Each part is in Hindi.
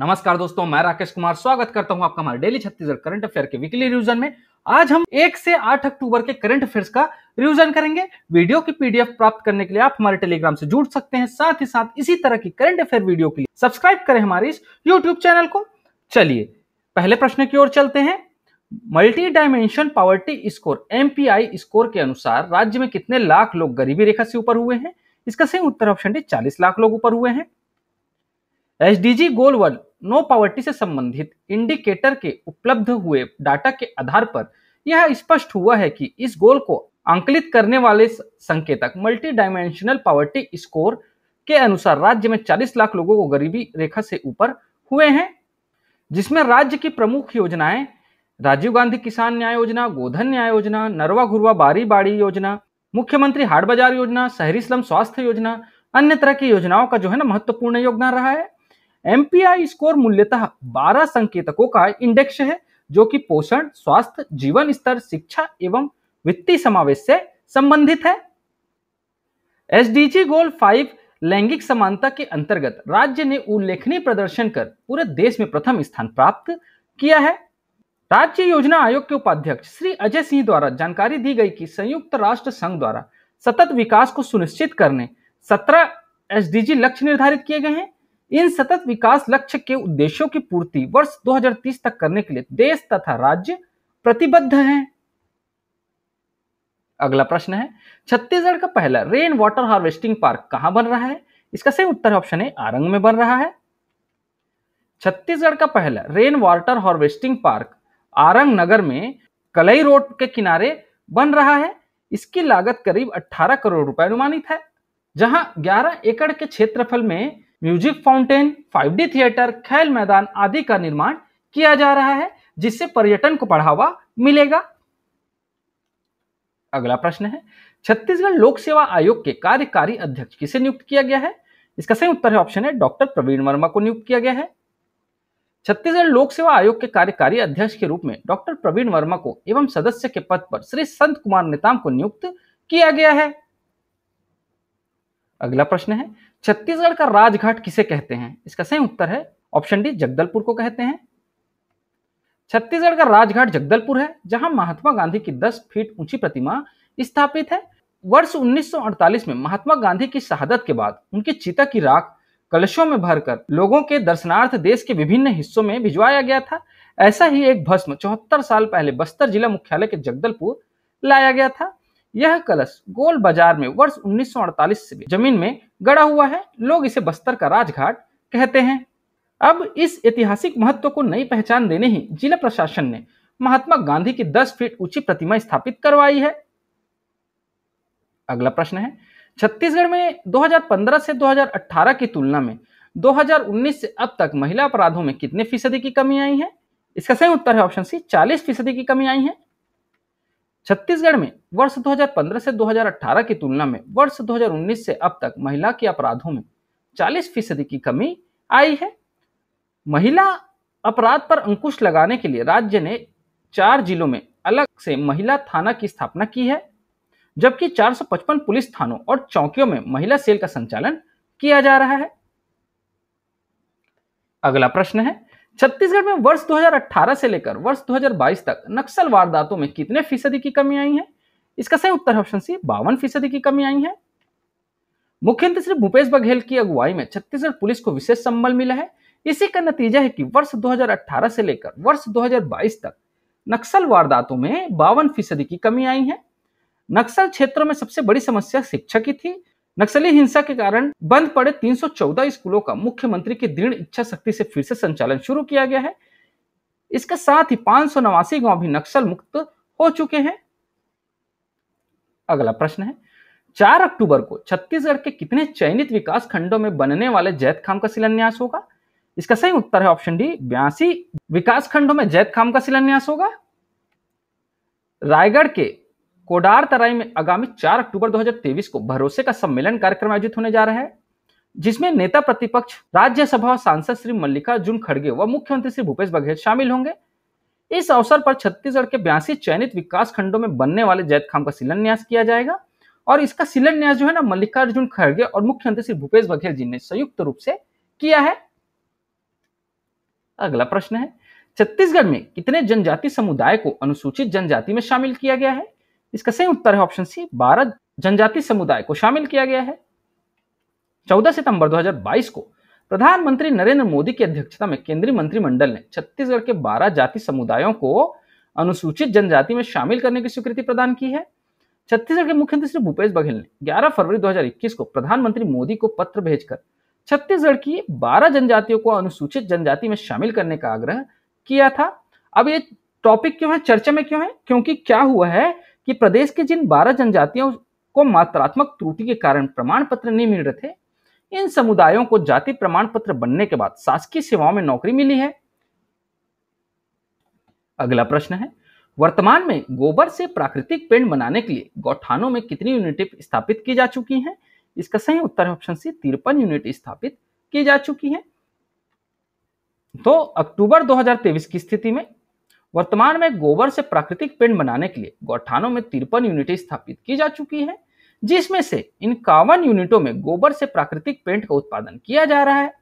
नमस्कार दोस्तों मैं राकेश कुमार स्वागत करता हूं आपका हमारे डेली छत्तीसगढ़ करंट अफेयर के वीकली रिविजन में आज हम एक से आठ अक्टूबर के करंट अफेयर्स का रिविजन करेंगे वीडियो की पीडीएफ प्राप्त करने के लिए आप हमारे टेलीग्राम से जुड़ सकते हैं साथ ही साथ इसी तरह की करंट अफेयर वीडियो के लिए सब्सक्राइब करें हमारे इस यूट्यूब चैनल को चलिए पहले प्रश्न की ओर चलते हैं multi dimension poverty score MPI score के अनुसार राज्य में कितने लाख लोग गरीबी रेखा से ऊपर हुए हैं इसका सही उत्तर ऑप्शन डी चालीस लाख लोग ऊपर हुए हैं SDG goal world no poverty से संबंधित इंडिकेटर के उपलब्ध हुए डाटा के आधार पर यह स्पष्ट हुआ है कि इस गोल को अंकलित करने वाले संकेतक मल्टी डायमेंशनल पॉवर्टी स्कोर के अनुसार राज्य में 40 लाख लोगों को गरीबी रेखा से ऊपर हुए हैं जिसमें राज्य की प्रमुख योजनाएं राजीव गांधी किसान न्याय योजना गोधन न्याय योजना नरवा घुरवा बारी बाड़ी योजना मुख्यमंत्री हाट बाजार योजना शहरी स्लम स्वास्थ्य योजना अन्य तरह की योजनाओं का जो है ना महत्वपूर्ण योगदान रहा है एमपीआई स्कोर मूल्यतः 12 संकेतकों का इंडेक्स है जो कि पोषण स्वास्थ्य जीवन स्तर शिक्षा एवं वित्तीय समावेश से संबंधित है एसडीजी गोल फाइव लैंगिक समानता के अंतर्गत राज्य ने उल्लेखनीय प्रदर्शन कर पूरे देश में प्रथम स्थान प्राप्त किया है राज्य योजना आयोग के उपाध्यक्ष श्री अजय सिंह द्वारा जानकारी दी गई कि संयुक्त राष्ट्र संघ द्वारा सतत विकास को सुनिश्चित करने सत्रह एसडीजी लक्ष्य निर्धारित किए गए हैं इन सतत विकास लक्ष्य के उद्देश्यों की पूर्ति वर्ष 2030 तक करने के लिए देश तथा राज्य प्रतिबद्ध हैं। अगला प्रश्न है छत्तीसगढ़ का पहला रेन वाटर हार्वेस्टिंग पार्क कहां बन रहा है इसका सही उत्तर ऑप्शन है आरंग में बन रहा है छत्तीसगढ़ का पहला rain water harvesting park Arang नगर में कलई रोड के किनारे बन रहा है इसकी लागत करीब 18 करोड़ रुपए अनुमानित है जहां 11 एकड़ के क्षेत्रफल में music fountain five D theatre खेल मैदान आदि का निर्माण किया जा रहा है जिससे पर्यटन को बढ़ावा मिलेगा अगला प्रश्न है छत्तीसगढ़ लोक सेवा आयोग के कार्यकारी अध्यक्ष किसे नियुक्त किया गया है इसका सही उत्तर है ऑप्शन है डॉक्टर प्रवीण वर्मा को नियुक्त किया गया है छत्तीसगढ़ लोक सेवा आयोग के कार्यकारी अध्यक्ष के रूप में डॉक्टर प्रवीण वर्मा को एवं सदस्य के पद पर श्री संत कुमार नेताम को नियुक्त किया गया है अगला प्रश्न है छत्तीसगढ़ का राजघाट किसे कहते हैं इसका सही उत्तर है ऑप्शन डी जगदलपुर को कहते हैं छत्तीसगढ़ का राजघाट जगदलपुर है जहां महात्मा गांधी की 10 फीट ऊंची प्रतिमा स्थापित है वर्ष 1948 में महात्मा गांधी की शहादत के बाद उनकी चिता की राख कलशों में भरकर लोगों के दर्शनार्थ देश के विभिन्न हिस्सों में भिजवाया गया था ऐसा ही एक भस्म चौहत्तर साल पहले बस्तर जिला मुख्यालय के जगदलपुर लाया गया था यह कलश गोल बाजार में वर्ष 1948 से जमीन में गड़ा हुआ है लोग इसे बस्तर का राजघाट कहते हैं अब इस ऐतिहासिक महत्व को नई पहचान देने ही जिला प्रशासन ने महात्मा गांधी की 10 फीट ऊंची प्रतिमा स्थापित करवाई है अगला प्रश्न है छत्तीसगढ़ में 2015 से 2018 की तुलना में 2019 से अब तक महिला अपराधों में कितने फीसदी की कमी आई है इसका सही उत्तर है ऑप्शन सी 40 फीसदी की कमी आई है छत्तीसगढ़ में वर्ष 2015 से 2018 की तुलना में वर्ष 2019 से अब तक महिला के अपराधों में 40 फीसदी की कमी आई है महिला अपराध पर अंकुश लगाने के लिए राज्य ने चार जिलों में अलग से महिला थाना की स्थापना की है जबकि 455 पुलिस थानों और चौकियों में महिला सेल का संचालन किया जा रहा है अगला प्रश्न है छत्तीसगढ़ में वर्ष 2018 से लेकर वर्ष 2022 तक नक्सल वारदातों में कितने फीसदी की कमी आई है इसका सही उत्तर ऑप्शन सी बावन फीसदी की कमी आई है मुख्यमंत्री श्री भूपेश बघेल की अगुवाई में छत्तीसगढ़ पुलिस को विशेष संबल मिला है इसी का नतीजा है कि वर्ष 2018 से लेकर वर्ष 2022 तक नक्सल वारदातों में बावन फीसदी की कमी आई है नक्सल क्षेत्रों में सबसे बड़ी समस्या शिक्षा की थी नक्सली हिंसा के कारण बंद पड़े 314 स्कूलों का मुख्यमंत्री की दृढ़ इच्छा शक्ति से फिर से संचालन शुरू किया गया है इसके साथ ही पांच गांव भी नक्सल मुक्त हो चुके हैं अगला प्रश्न है चार अक्टूबर को छत्तीसगढ़ के कितने चयनित विकास खंडों में बनने वाले जैत खाम का शिलान्यास होगा इसका सही उत्तर है ऑप्शन डी बयासी विकास खंडों में जैत खाम का शिलान्यास होगा रायगढ़ के कोडार तराई में आगामी 4 अक्टूबर 2023 को भरोसे का सम्मेलन कार्यक्रम आयोजित होने जा रहा है जिसमें नेता प्रतिपक्ष राज्यसभा सांसद श्री मल्लिकार्जुन खड़गे व मुख्यमंत्री श्री भूपेश बघेल शामिल होंगे इस अवसर पर छत्तीसगढ़ के बयासी चयनित विकास खंडों में बनने वाले जैत खाम का शिलान्यास किया जाएगा और इसका शिलान्यास जो है ना मल्लिकार्जुन खड़गे और मुख्यमंत्री श्री भूपेश बघेल जी ने संयुक्त रूप से किया है अगला प्रश्न है छत्तीसगढ़ में कितने जनजाति समुदाय को अनुसूचित जनजाति में शामिल किया गया है इसका सही उत्तर है ऑप्शन सी बारह जनजाति समुदाय को शामिल किया गया है 14 सितंबर 2022 को प्रधानमंत्री नरेंद्र मोदी की अध्यक्षता में केंद्रीय मंत्रिमंडल ने छत्तीसगढ़ के 12 जाति समुदायों को अनुसूचित जनजाति में शामिल करने की स्वीकृति प्रदान की है छत्तीसगढ़ के मुख्यमंत्री श्री भूपेश बघेल ने 11 फरवरी 2021 को प्रधानमंत्री मोदी को पत्र भेजकर छत्तीसगढ़ की 12 जनजातियों को अनुसूचित जनजाति में शामिल करने का आग्रह किया था अब ये टॉपिक क्यों है चर्चा में क्यों है क्योंकि क्या हुआ है कि प्रदेश के जिन बारह जनजातियों को मात्रात्मक त्रुटि के कारण प्रमाण पत्र नहीं मिल रहे थे इन समुदायों को जाति प्रमाण पत्र बनने के बाद शासकीय सेवाओं में नौकरी मिली है अगला प्रश्न है वर्तमान में गोबर से प्राकृतिक पेंट बनाने के लिए गौठानों में कितनी यूनिट स्थापित की जा चुकी हैं इसका सही उत्तर है ऑप्शन सी तिरपन यूनिट स्थापित की जा चुकी है तो अक्टूबर 2023 की स्थिति में वर्तमान में गोबर से प्राकृतिक पेंट बनाने के लिए गौठानों में तिरपन यूनिटें स्थापित की जा चुकी है जिसमें से इन इक्यावन यूनिटों में गोबर से प्राकृतिक पेंट का उत्पादन किया जा रहा है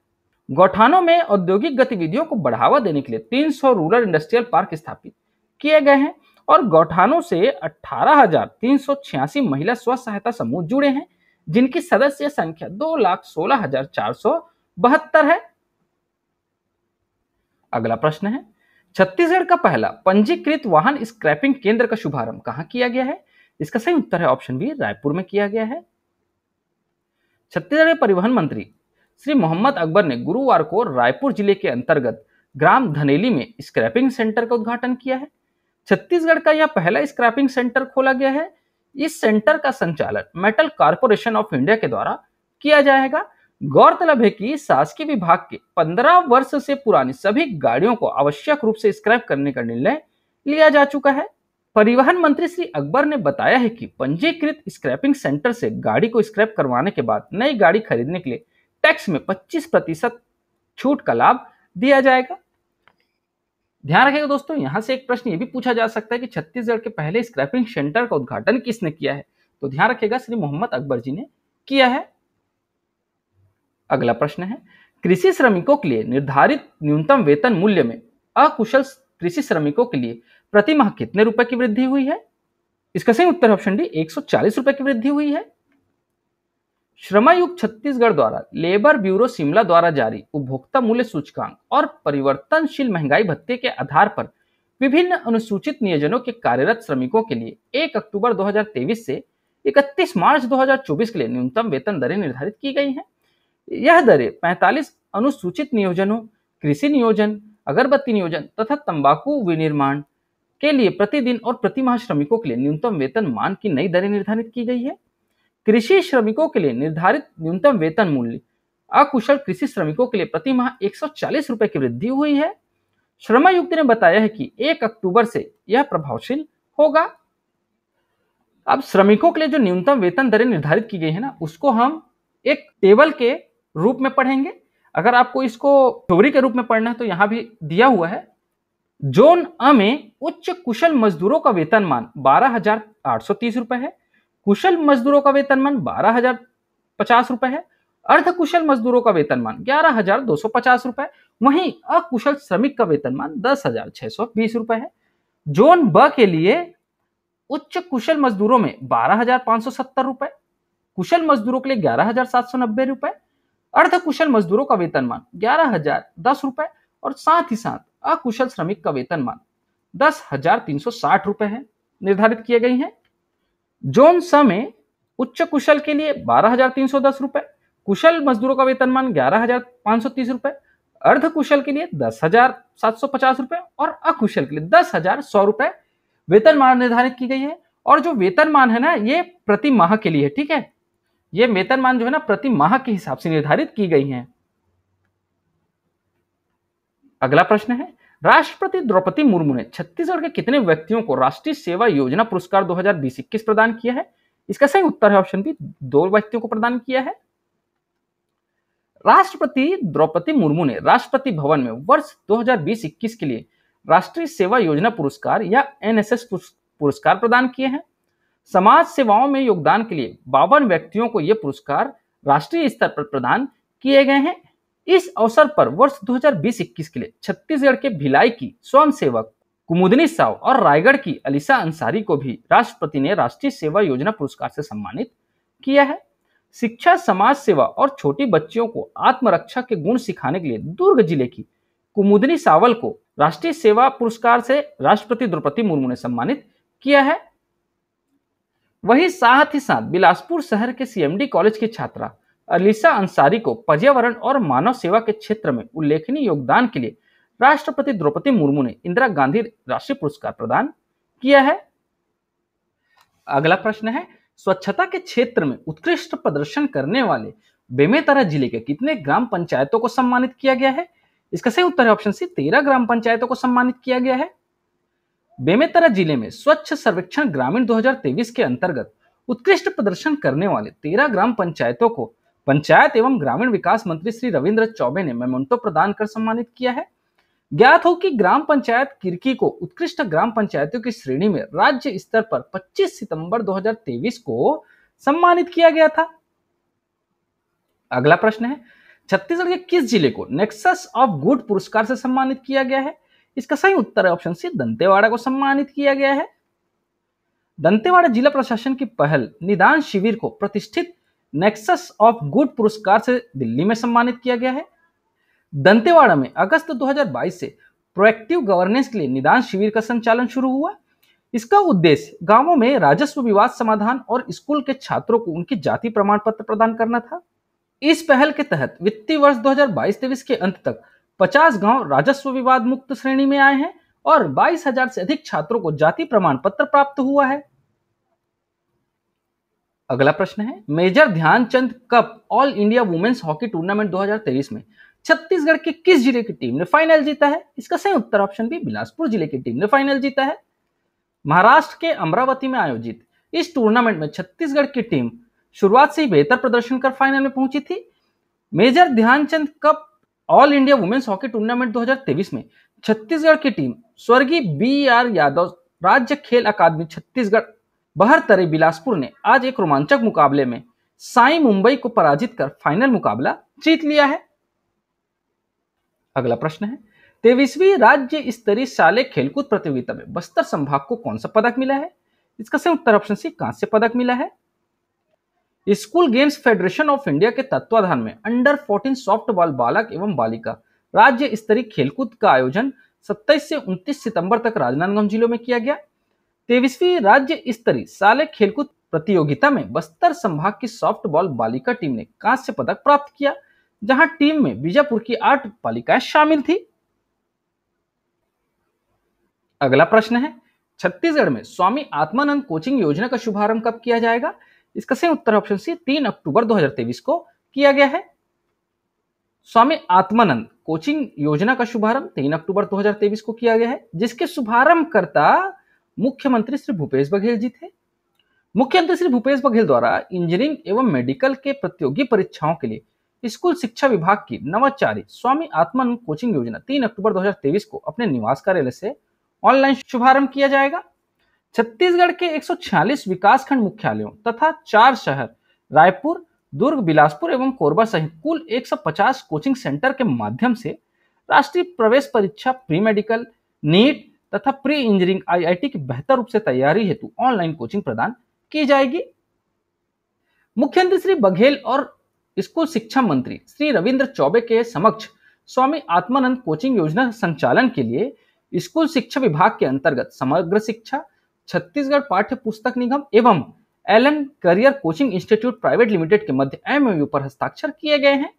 गौठानों में औद्योगिक गतिविधियों को बढ़ावा देने के लिए 300 रूरल इंडस्ट्रियल पार्क स्थापित किए गए हैं और गौठानों से अठारह महिला स्व सहायता समूह जुड़े हैं जिनकी सदस्य संख्या दो लाख सोलह हजार चार सौ बहत्तर है अगला प्रश्न है छत्तीसगढ़ का पहला पंजीकृत वाहन स्क्रैपिंग केंद्र का शुभारंभ कहां किया गया है इसका सही उत्तर है ऑप्शन बी रायपुर में किया गया है छत्तीसगढ़ के परिवहन मंत्री श्री मोहम्मद अकबर ने गुरुवार को रायपुर जिले के अंतर्गत ग्राम धनेली में स्क्रैपिंग सेंटर का उद्घाटन किया है छत्तीसगढ़ का यह पहला स्क्रैपिंग सेंटर खोला गया है इस सेंटर का संचालन मेटल कारपोरेशन ऑफ इंडिया के द्वारा किया जाएगा गौरतलब है कि शासकीय विभाग के 15 वर्ष से पुरानी सभी गाड़ियों को आवश्यक रूप से स्क्रैप करने का निर्णय लिया जा चुका है परिवहन मंत्री श्री अकबर ने बताया है कि पंजीकृत स्क्रैपिंग सेंटर से गाड़ी को स्क्रैप करवाने के बाद नई गाड़ी खरीदने के लिए टैक्स में 25 प्रतिशत छूट का लाभ दिया जाएगा ध्यान रखेगा दोस्तों यहाँ से एक प्रश्न ये भी पूछा जा सकता है कि छत्तीसगढ़ के पहले स्क्रैपिंग सेंटर का उद्घाटन किसने किया है तो ध्यान रखेगा श्री मोहम्मद अकबर जी ने किया है अगला प्रश्न है कृषि श्रमिकों के लिए निर्धारित न्यूनतम वेतन मूल्य में अकुशल कृषि श्रमिकों के लिए प्रति माह कितने रुपए की वृद्धि हुई है इसका सही उत्तर ऑप्शन डी एक रुपए की वृद्धि हुई है श्रमायुक्त छत्तीसगढ़ द्वारा लेबर ब्यूरो शिमला द्वारा जारी उपभोक्ता मूल्य सूचकांक और परिवर्तनशील महंगाई भत्ते के आधार पर विभिन्न अनुसूचित नियोजनों के कार्यरत श्रमिकों के लिए 1 अक्टूबर 2023 से 31 मार्च 2024 के लिए न्यूनतम वेतन दरें निर्धारित की गई हैं यह दरें पैंतालीस अनुसूचित नियोजनों कृषि नियोजन अगरबत्ती नियोजन तथा तंबाकू विनिर्माण के लिए प्रतिदिन और प्रतिमाह श्रमिकों के लिए न्यूनतम वेतन मान की नई दरें निर्धारित की गई है कृषि श्रमिकों के लिए निर्धारित न्यूनतम वेतन मूल्य अकुशल कृषि श्रमिकों के लिए प्रतिमाह एक सौ रुपए की वृद्धि हुई है श्रम आयुक्त ने बताया है कि 1 अक्टूबर से यह प्रभावशील होगा अब श्रमिकों के लिए जो न्यूनतम वेतन दरें निर्धारित की गई है ना उसको हम एक टेबल के रूप में पढ़ेंगे अगर आपको इसको थ्योरी के रूप में पढ़ना है तो यहाँ भी दिया हुआ है जोन अ में उच्च कुशल मजदूरों का वेतनमान बारह हजार आठ सौ तीस रुपए है कुशल मजदूरों का वेतनमान बारह हजार पचास रुपए है अर्ध कुशल मजदूरों का वेतनमान ग्यारह हजार दो सौ पचास रुपए वहीं अकुशल श्रमिक का वेतनमान दस हजार छह सौ बीस रुपए है जोन ब के लिए उच्च कुशल मजदूरों में बारह हजार पांच सौ सत्तर रुपए कुशल मजदूरों के लिए ग्यारह हजार सात सौ नब्बे रुपए अर्ध कुशल मजदूरों का वेतनमान ग्यारह हजार दस रुपए और साथ ही साथ अकुशल श्रमिक का वेतनमान दस हजार तीन सौ साठ रुपए है निर्धारित किए गई हैं जोन स में उच्च कुशल के लिए बारह हजार तीन सौ दस रुपए कुशल मजदूरों का वेतनमान ग्यारह हजार पांच सौ तीस रुपए अर्ध कुशल के लिए दस हजार सात सौ पचास रुपए और अकुशल के लिए दस हजार सौ रुपए वेतनमान निर्धारित की गई है और जो वेतनमान है ना ये प्रति माह के लिए ठीक है ये वेतनमान जो है ना प्रति माह के हिसाब से निर्धारित की गई हैं अगला प्रश्न है राष्ट्रपति द्रौपदी मुर्मू ने छत्तीसगढ़ के कितने व्यक्तियों को राष्ट्रीय सेवा योजना पुरस्कार बीस इक्कीस प्रदान किया है इसका सही उत्तर है ऑप्शन बी दो व्यक्तियों को प्रदान किया है राष्ट्रपति द्रौपदी मुर्मू ने राष्ट्रपति भवन में वर्ष 2020-21 के लिए राष्ट्रीय सेवा योजना पुरस्कार या एनएसएस पुरस्कार प्रदान किए हैं समाज सेवाओं में योगदान के लिए बावन व्यक्तियों को ये पुरस्कार राष्ट्रीय स्तर पर प्रदान किए गए हैं इस अवसर पर वर्ष 2020-21 के लिए छत्तीसगढ़ के भिलाई की स्वयं सेवक कुमुदनी साव और रायगढ़ की अलीसा अंसारी को भी राष्ट्रपति ने राष्ट्रीय सेवा योजना पुरस्कार से सम्मानित किया है शिक्षा समाज सेवा और छोटी बच्चियों को आत्मरक्षा के गुण सिखाने के लिए दुर्ग जिले की कुमुदनी सावल को राष्ट्रीय सेवा पुरस्कार से राष्ट्रपति द्रौपदी मुर्मू ने सम्मानित किया है वहीं साथ ही साथ बिलासपुर शहर के सीएमडी कॉलेज की छात्रा अलीसा अंसारी को पर्यावरण और मानव सेवा के क्षेत्र में उल्लेखनीय योगदान के लिए राष्ट्रपति द्रौपदी मुर्मू ने इंदिरा गांधी राष्ट्रीय पुरस्कार प्रदान किया है अगला प्रश्न है स्वच्छता के क्षेत्र में उत्कृष्ट प्रदर्शन करने वाले बेमेतरा जिले के कितने ग्राम पंचायतों को सम्मानित किया गया है इसका सही उत्तर है ऑप्शन सी तेरह ग्राम पंचायतों को सम्मानित किया गया है बेमेतरा जिले में स्वच्छ सर्वेक्षण ग्रामीण 2023 के अंतर्गत उत्कृष्ट प्रदर्शन करने वाले तेरह ग्राम पंचायतों को पंचायत एवं ग्रामीण विकास मंत्री श्री रविंद्र चौबे ने मेमोन्टो प्रदान कर सम्मानित किया है ज्ञात हो कि ग्राम पंचायत किरकी को उत्कृष्ट ग्राम पंचायतों की श्रेणी में राज्य स्तर पर 25 सितंबर 2023 को सम्मानित किया गया था अगला प्रश्न है छत्तीसगढ़ के किस जिले को नेक्सस ऑफ गुड पुरस्कार से सम्मानित किया गया है इसका सही उत्तर है ऑप्शन सी दंतेवाड़ा को सम्मानित किया गया है दंतेवाड़ा जिला प्रशासन की पहल निदान शिविर को प्रतिष्ठित नेक्सस ऑफ गुड पुरस्कार से दिल्ली में सम्मानित किया गया है दंतेवाड़ा में अगस्त 2022 से प्रोएक्टिव गवर्नेंस के लिए निदान शिविर का संचालन शुरू हुआ इसका उद्देश्य गांवों में राजस्व विवाद समाधान और स्कूल के छात्रों को उनकी जाति प्रमाण पत्र प्रदान करना था इस पहल के तहत वित्तीय वर्ष 2022-23 के अंत तक पचास गांव राजस्व विवाद मुक्त श्रेणी में आए हैं और बाईस हजार से अधिक छात्रों को जाति प्रमाण पत्र प्राप्त हुआ है अगला प्रश्न है major Dhyanchand cup all India women's hockey tournament 2023 में छत्तीसगढ़ के किस जिले की टीम ने फाइनल जीता है इसका सही उत्तर ऑप्शन भी बिलासपुर जिले की टीम ने फाइनल जीता है महाराष्ट्र के अमरावती में आयोजित इस टूर्नामेंट में छत्तीसगढ़ की टीम शुरुआत से ही बेहतर प्रदर्शन कर फाइनल में पहुंची थी major Dhyanchand cup all India women's hockey tournament 2023 में छत्तीसगढ़ की टीम स्वर्गीय बी आर यादव राज्य खेल अकादमी छत्तीसगढ़ बहरतरे बिलासपुर ने आज एक रोमांचक मुकाबले में साई मुंबई को पराजित कर फाइनल मुकाबला जीत लिया है अगला प्रश्न है तेईसवीं राज्य स्तरीय शाले खेलकूद प्रतियोगिता में बस्तर संभाग को कौन सा पदक मिला है इसका सही उत्तर ऑप्शन सी कांस्य पदक मिला है school games federation of India के तत्वाधान में अंडर 14 सॉफ्टबॉल बालक एवं बालिका राज्य स्तरीय खेलकूद का आयोजन 27 से 29 सितंबर तक राजनांदगांव जिलों में किया गया तेईसवीं राज्य स्तरीय साले खेलकूद प्रतियोगिता में बस्तर संभाग की सॉफ्टबॉल बालिका टीम ने कांस्य पदक प्राप्त किया जहां टीम में बीजापुर की आठ बालिकाएं शामिल थी अगला प्रश्न है छत्तीसगढ़ में स्वामी आत्मानंद कोचिंग योजना का शुभारंभ कब किया जाएगा इसका सही उत्तर ऑप्शन सी तीन अक्टूबर 2023 को किया गया है स्वामी आत्मानंद कोचिंग योजना का शुभारंभ तीन अक्टूबर 2023 को किया गया है जिसके शुभारंभ करता मुख्यमंत्री श्री भूपेश बघेल जी थे मुख्यमंत्री श्री भूपेश बघेल द्वारा इंजीनियरिंग एवं मेडिकल के प्रतियोगी परीक्षाओं के लिए स्कूल शिक्षा विभाग की नवाचारी स्वामी आत्मानंद कोचिंग योजना तीन अक्टूबर दो को अपने निवास कार्यालय से ऑनलाइन शुभारंभ किया जाएगा छत्तीसगढ़ के 146 विकासखंड मुख्यालयों तथा चार शहर रायपुर दुर्ग बिलासपुर एवं कोरबा सहित कुल 150 कोचिंग सेंटर के माध्यम से राष्ट्रीय प्रवेश परीक्षा प्री मेडिकल नीट तथा प्री इंजीनियरिंग आईआईटी की बेहतर रूप से तैयारी हेतु ऑनलाइन कोचिंग प्रदान की जाएगी मुख्यमंत्री श्री बघेल और स्कूल शिक्षा मंत्री श्री रविंद्र चौबे के समक्ष स्वामी आत्मानंद कोचिंग योजना संचालन के लिए स्कूल शिक्षा विभाग के अंतर्गत समग्र शिक्षा छत्तीसगढ़ पाठ्य पुस्तक निगम एवं Allen career coaching institute private limited के मध्य एमओयू पर हस्ताक्षर किए गए हैं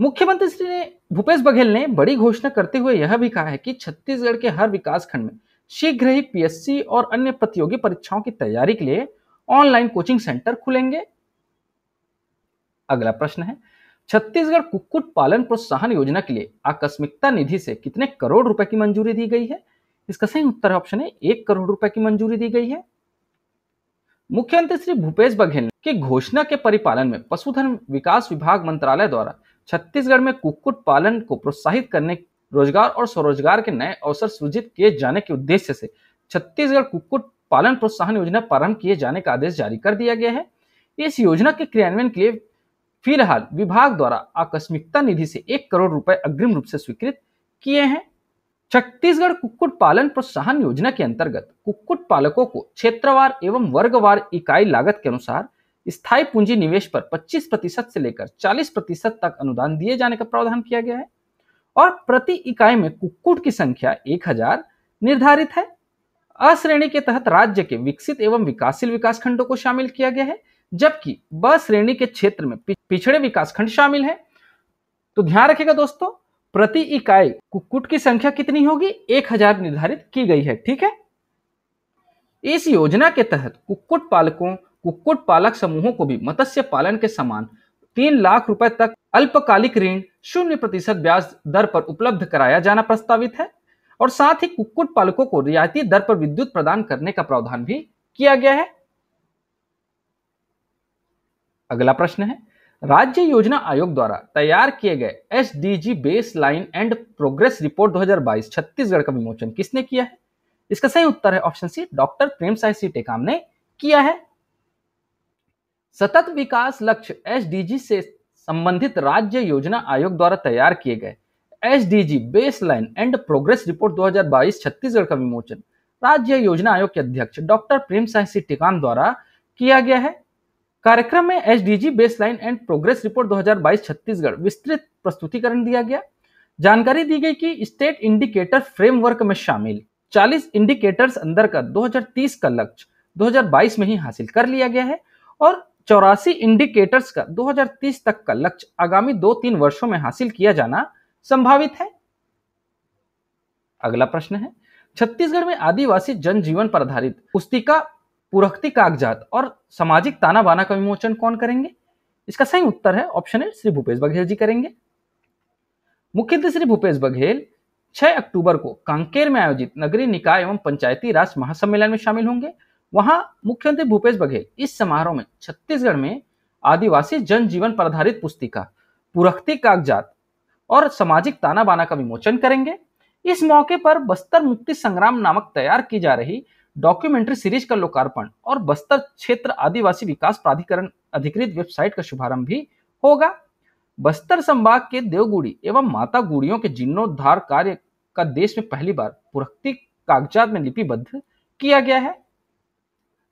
मुख्यमंत्री श्री ने भूपेश बघेल ने बड़ी घोषणा करते हुए यह भी कहा है कि छत्तीसगढ़ के हर विकास खंड में शीघ्र ही पीएससी और अन्य प्रतियोगी परीक्षाओं की तैयारी के लिए ऑनलाइन कोचिंग सेंटर खुलेंगे अगला प्रश्न है छत्तीसगढ़ कुक्कुट पालन प्रोत्साहन योजना के लिए आकस्मिकता निधि से कितने करोड़ रुपए की मंजूरी दी गई है इसका सही उत्तर ऑप्शन है एक करोड़ रुपए की मंजूरी दी गई है मुख्यमंत्री श्री भूपेश बघेल की घोषणा के परिपालन में पशुधन विकास विभाग मंत्रालय द्वारा छत्तीसगढ़ में कुक्कुट पालन को प्रोत्साहित करने रोजगार और स्वरोजगार के नए अवसर सृजित किए जाने के उद्देश्य से छत्तीसगढ़ कुक्कुट पालन प्रोत्साहन योजना प्रारंभ किए जाने का आदेश जारी कर दिया गया है इस योजना के क्रियान्वयन के लिए फिलहाल विभाग द्वारा आकस्मिकता निधि से एक करोड़ रुपए अग्रिम रूप से स्वीकृत किए हैं छत्तीसगढ़ कुक्कुट पालन प्रोत्साहन योजना के अंतर्गत कुक्कुट पालकों को क्षेत्रवार एवं वर्गवार इकाई लागत के अनुसार स्थायी पूंजी निवेश पर 25 प्रतिशत से लेकर 40 प्रतिशत तक अनुदान दिए जाने का प्रावधान किया गया है और प्रति इकाई में कुक्कुट की संख्या 1000 निर्धारित है अश्रेणी के तहत राज्य के विकसित एवं विकासशील विकासखंडों को शामिल किया गया है जबकि ब श्रेणी के क्षेत्र में पिछड़े विकासखंड शामिल है तो ध्यान रखेगा दोस्तों प्रति इकाई कुक्कुट की संख्या कितनी होगी एक हजार निर्धारित की गई है ठीक है इस योजना के तहत कुक्कुट पालकों कुक्कुट पालक समूहों को भी मत्स्य पालन के समान तीन लाख रुपए तक अल्पकालिक ऋण शून्य प्रतिशत ब्याज दर पर उपलब्ध कराया जाना प्रस्तावित है और साथ ही कुक्कुट पालकों को रियायती दर पर विद्युत प्रदान करने का प्रावधान भी किया गया है अगला प्रश्न है राज्य योजना आयोग द्वारा तैयार किए गए S D G base line and progress report 2022 Chhattisgarh का विमोचन किसने किया है इसका सही उत्तर है option C doctor Prem Sai C Tekam ने किया है सतत विकास लक्ष्य एस से संबंधित राज्य योजना आयोग द्वारा तैयार किए गए S base line and progress report 2022 Chhattisgarh का विमोचन राज्य योजना आयोग के अध्यक्ष डॉक्टर प्रेम साई सी टेकाम द्वारा किया गया है कार्यक्रम में S D baseline and progress report 2022 Chhattisgarh विस्तृत प्रस्तुतिकरण दिया गया जानकारी दी गई कि स्टेट इंडिकेटर फ्रेमवर्क में शामिल 40 इंडिकेटर्स अंदर का 2030 का लक्ष्य 2022 में ही हासिल कर लिया गया है और चौरासी इंडिकेटर्स का 2030 तक का लक्ष्य आगामी दो तीन वर्षों में हासिल किया जाना संभावित है अगला प्रश्न है छत्तीसगढ़ में आदिवासी जनजीवन पर आधारित पुस्तिका पुरखती कागजात और सामाजिक ताना बाना का विमोचन कौन करेंगे इसका सही उत्तर है ऑप्शन ए श्री भूपेश बघेल जी करेंगे मुख्यमंत्री श्री भूपेश बघेल 6 अक्टूबर को कांकेर में आयोजित नगरीय निकाय एवं पंचायती राज महासम्मेलन में शामिल होंगे वहां मुख्यमंत्री भूपेश बघेल इस समारोह में छत्तीसगढ़ में आदिवासी जनजीवन पर आधारित पुस्तिका पुरखती कागजात और सामाजिक ताना बाना का विमोचन करेंगे इस मौके पर बस्तर मुक्ति संग्राम नामक तैयार की जा रही डॉक्यूमेंट्री सीरीज का लोकार्पण और बस्तर क्षेत्र आदिवासी विकास प्राधिकरण अधिकृत वेबसाइट का शुभारंभ भी होगा बस्तर संभाग के देवगुड़ी एवं माता गुड़ियों के जीर्णोद्धार कार्य का देश में पहली बार पुरक्ति कागजात में लिपिबद्ध किया गया है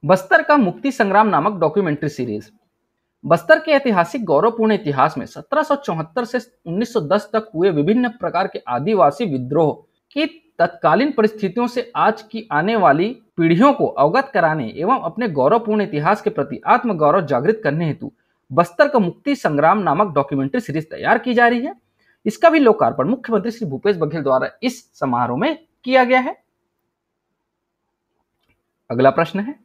बस्तर का मुक्ति संग्राम नामक डॉक्यूमेंट्री सीरीज बस्तर के ऐतिहासिक गौरवपूर्ण इतिहास में 1774 से 1910 तक हुए विभिन्न प्रकार के आदिवासी विद्रोह कि तत्कालीन परिस्थितियों से आज की आने वाली पीढ़ियों को अवगत कराने एवं अपने गौरवपूर्ण इतिहास के प्रति आत्मगौरव जागृत करने हेतु बस्तर का मुक्ति संग्राम नामक डॉक्यूमेंट्री सीरीज तैयार की जा रही है इसका भी लोकार्पण मुख्यमंत्री श्री भूपेश बघेल द्वारा इस समारोह में किया गया है अगला प्रश्न है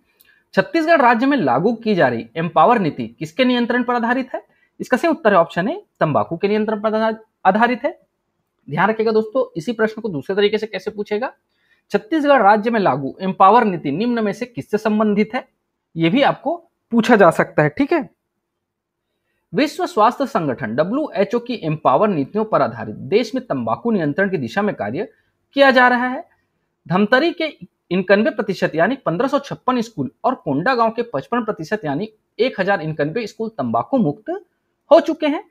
छत्तीसगढ़ राज्य में लागू की जा रही एम्पावर नीति किसके नियंत्रण पर आधारित है इसका सही उत्तर है ऑप्शन है तंबाकू के नियंत्रण पर आधारित है ध्यान रखिएगा दोस्तों इसी प्रश्न को दूसरे तरीके से कैसे पूछेगा छत्तीसगढ़ राज्य में लागू एम्पावर नीति निम्न में से किससे संबंधित है यह भी आपको पूछा जा सकता है ठीक है विश्व स्वास्थ्य संगठन डब्ल्यू की एम्पावर नीतियों पर आधारित देश में तंबाकू नियंत्रण की दिशा में कार्य किया जा रहा है धमतरी के इक्यानवे प्रतिशत यानी पंद्रह स्कूल और कोंडा गांव के पचपन प्रतिशत यानी एक हजार स्कूल तंबाकू मुक्त हो चुके हैं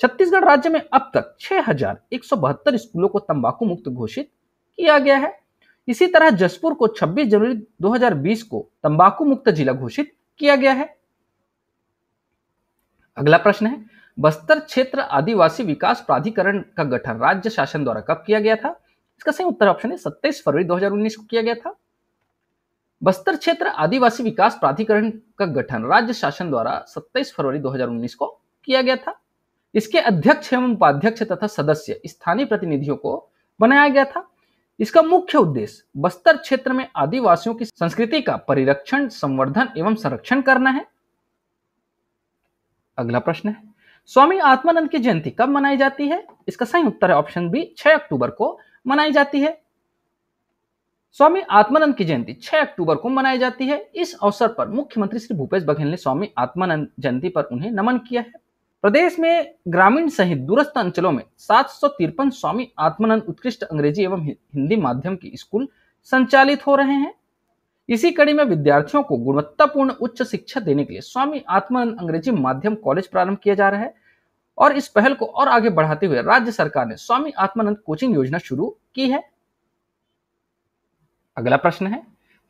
छत्तीसगढ़ राज्य में अब तक छह स्कूलों को तंबाकू मुक्त घोषित किया गया है इसी तरह जसपुर को 26 जनवरी 2020 को तंबाकू मुक्त जिला घोषित किया गया है अगला प्रश्न है बस्तर क्षेत्र आदिवासी विकास प्राधिकरण का गठन राज्य शासन द्वारा कब किया गया था इसका सही उत्तर ऑप्शन है 27 फरवरी 2019 को किया गया था बस्तर क्षेत्र आदिवासी विकास प्राधिकरण का गठन राज्य शासन द्वारा 27 फरवरी 2019 को किया गया था इसके अध्यक्ष एवं उपाध्यक्ष तथा सदस्य स्थानीय प्रतिनिधियों को बनाया गया था इसका मुख्य उद्देश्य बस्तर क्षेत्र में आदिवासियों की संस्कृति का परिरक्षण संवर्धन एवं संरक्षण करना है अगला प्रश्न है स्वामी आत्मानंद की जयंती कब मनाई जाती है इसका सही उत्तर है ऑप्शन बी 6 अक्टूबर को मनाई जाती है स्वामी आत्मानंद की जयंती 6 अक्टूबर को मनाई जाती है इस अवसर पर मुख्यमंत्री श्री भूपेश बघेल ने स्वामी आत्मानंद जयंती पर उन्हें नमन किया है प्रदेश में ग्रामीण सहित दूरस्थ अंचलों में सात स्वामी आत्मानंद उत्कृष्ट अंग्रेजी एवं हिंदी माध्यम के स्कूल संचालित हो रहे हैं इसी कड़ी में विद्यार्थियों को गुणवत्तापूर्ण उच्च शिक्षा देने के लिए स्वामी आत्मानंद अंग्रेजी माध्यम कॉलेज प्रारंभ किया जा रहा है और इस पहल को और आगे बढ़ाते हुए राज्य सरकार ने स्वामी आत्मानंद कोचिंग योजना शुरू की है अगला प्रश्न है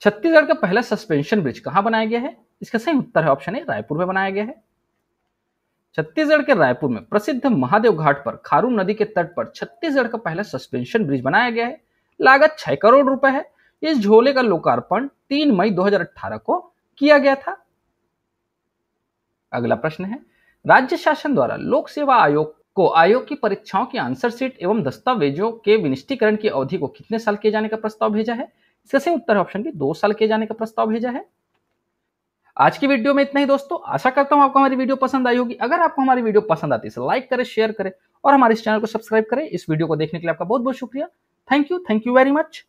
छत्तीसगढ़ का पहला सस्पेंशन ब्रिज कहां बनाया गया है इसका सही उत्तर है ऑप्शन ए रायपुर में बनाया गया है छत्तीसगढ़ के रायपुर में प्रसिद्ध महादेव घाट पर खारून नदी के तट पर छत्तीसगढ़ का पहला सस्पेंशन ब्रिज बनाया गया है लागत छह करोड़ रुपए है इस झोले का लोकार्पण तीन मई 2018 को किया गया था अगला प्रश्न है राज्य शासन द्वारा लोक सेवा आयोग को आयोग की परीक्षाओं की आंसर सीट एवं दस्तावेजों के विनिष्टीकरण की अवधि को कितने साल किए जाने का प्रस्ताव भेजा है इसका सही उत्तर ऑप्शन की दो साल किए जाने का प्रस्ताव भेजा है आज की वीडियो में इतना ही दोस्तों आशा करता हूं आपको हमारी वीडियो पसंद आई होगी अगर आपको हमारी वीडियो पसंद आती है तो लाइक करें शेयर करें और हमारे इस चैनल को सब्सक्राइब करें इस वीडियो को देखने के लिए आपका बहुत बहुत शुक्रिया thank you thank you very much